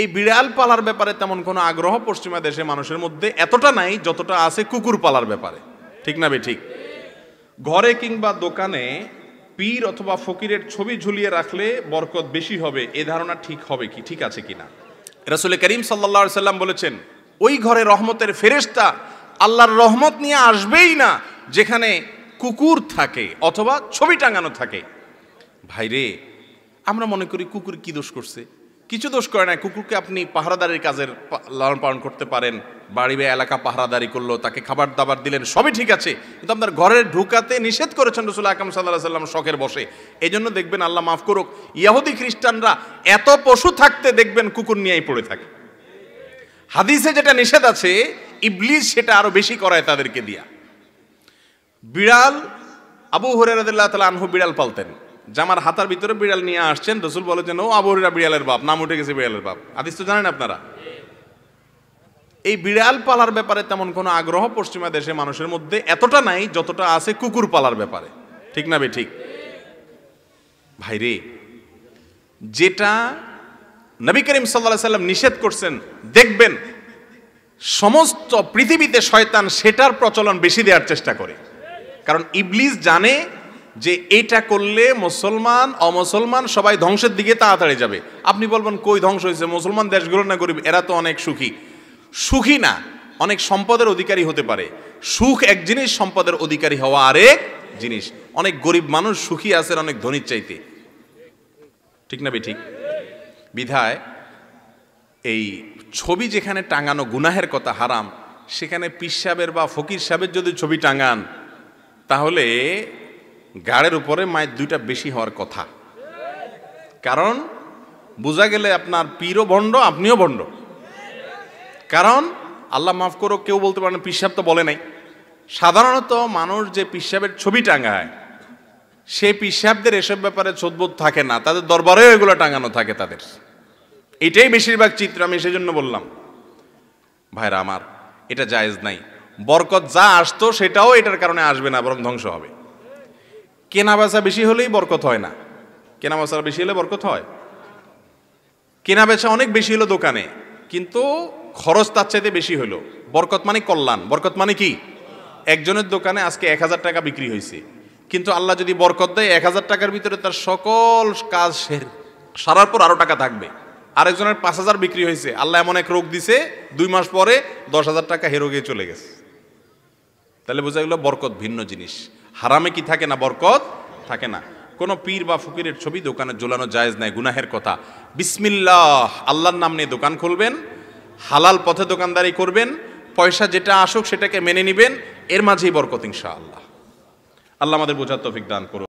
এই বিড়াল পালার ব্যাপারে তেমন কোনো আগ্রহ পশ্চিমা দেশে মানুষের মধ্যে এতটা নাই যতটা আছে কুকুর পালার ব্যাপারে ঠিক না বে ঠিক ঘরে কিংবা দোকানে পীর অথবা ফকিরের ছবি ঝুলিয়ে রাখলে বরকত বেশি হবে এ ধারণা ঠিক হবে কি ঠিক আছে কিনা রসুল করিম সাল্লা সাল্লাম বলেছেন ওই ঘরে রহমতের ফেরেস্তা আল্লাহর রহমত নিয়ে আসবেই না যেখানে কুকুর থাকে অথবা ছবি টাঙানো থাকে ভাইরে আমরা মনে করি কুকুর কি দোষ করছে কিছু দোষ করে না কুকুরকে আপনি পাহারাদারির কাজের লালন পালন করতে পারেন বাড়ি বা এলাকা পাহারাদারি করলো তাকে খাবার দাবার দিলেন সবই ঠিক আছে কিন্তু আপনার ঘরে ঢুকাতে নিষেধ করেছেন রসুল আকাম সাল্লাহ সাল্লাম শখের বসে এই জন্য দেখবেন আল্লাহ মাফ করুক ইয়াহুদি খ্রিস্টানরা এত পশু থাকতে দেখবেন কুকুর নিয়েই পড়ে থাকে হাদিসে যেটা নিষেধ আছে ইবলিস সেটা আরও বেশি করায় তাদেরকে দিয়া বিড়াল আবু হরেরাদিল্লাহ তালা আনহু বিড়াল পালতেন জামার হাতার ভিতরে বিড়াল নিয়ে আসছেন রসুল যেন ও আবরিরা বিড়ালের বাপ নাম উঠে গেছে বিড়ালের বাপ আদিস তো জানেন আপনারা এই বিড়াল পালার ব্যাপারে তেমন কোনো আগ্রহ পশ্চিমা দেশে মানুষের মধ্যে এতটা নাই যতটা আছে কুকুর পালার ব্যাপারে ঠিক না বে ঠিক ভাইরে যেটা নবী করিম সাল্লা সাল্লাম নিষেধ করছেন দেখবেন সমস্ত পৃথিবীতে শয়তান সেটার প্রচলন বেশি দেওয়ার চেষ্টা করে কারণ ইবলিস জানে যে এটা করলে মুসলমান অমুসলমান সবাই ধ্বংসের দিকে তাড়াতাড়ি যাবে আপনি বলবেন কই ধ্বংস হয়েছে মুসলমান দেশগুলো না গরিব এরা তো অনেক সুখী সুখী না অনেক সম্পদের অধিকারী হতে পারে সুখ এক জিনিস সম্পদের অধিকারী হওয়া আরেক জিনিস অনেক গরিব মানুষ সুখী আছেন অনেক ধনীর চাইতে ঠিক না ঠিক বিধায় এই ছবি যেখানে টাঙানো গুনাহের কথা হারাম সেখানে পিস সাহেবের বা ফকির সাহেবের যদি ছবি টাঙান তাহলে গাড়ের উপরে মায়ের দুইটা বেশি হওয়ার কথা কারণ বোঝা গেলে আপনার পীরও ভণ্ড আপনিও ভণ্ড কারণ আল্লাহ মাফ করো কেউ বলতে পারেন পিসাব তো বলে নাই সাধারণত মানুষ যে পিসাবের ছবি টাঙায় সে পিসাবদের এসব ব্যাপারে সদ্বোধ থাকে না তাদের দরবারেও এগুলো টাঙানো থাকে তাদের এটাই বেশিরভাগ চিত্র আমি সেই জন্য বললাম ভাইরা আমার এটা জায়েজ নাই বরকত যা আসতো সেটাও এটার কারণে আসবে না বরং ধ্বংস হবে কেনা বেচা বেশি হলেই বরকত হয় না কেনা বেচা বেশি হলে বরকত হয় কেনা বেচা অনেক বেশি হলো দোকানে কিন্তু খরচ তার চাইতে বেশি হলো বরকত মানে কল্যাণ বরকত মানে কি একজনের দোকানে আজকে এক হাজার টাকা বিক্রি হয়েছে কিন্তু আল্লাহ যদি বরকত দেয় এক হাজার টাকার ভিতরে তার সকল কাজ সারার পর আরও টাকা থাকবে আরেকজনের পাঁচ হাজার বিক্রি হয়েছে আল্লাহ এমন এক রোগ দিছে দুই মাস পরে দশ হাজার টাকা হেরোগে চলে গেছে তাহলে বোঝা গেল বরকত ভিন্ন জিনিস হারামে কি থাকে না বরকত থাকে না কোনো পীর বা ফকিরের ছবি দোকানে ঝোলানো জায়েজ নাই গুনাহের কথা বিসমিল্লাহ আল্লাহর নাম নিয়ে দোকান খুলবেন হালাল পথে দোকানদারি করবেন পয়সা যেটা আসুক সেটাকে মেনে নেবেন এর মাঝেই বরকত ইনশাআল্লাহ আল্লাহ আমাদের বোঝার তৌফিক দান করুন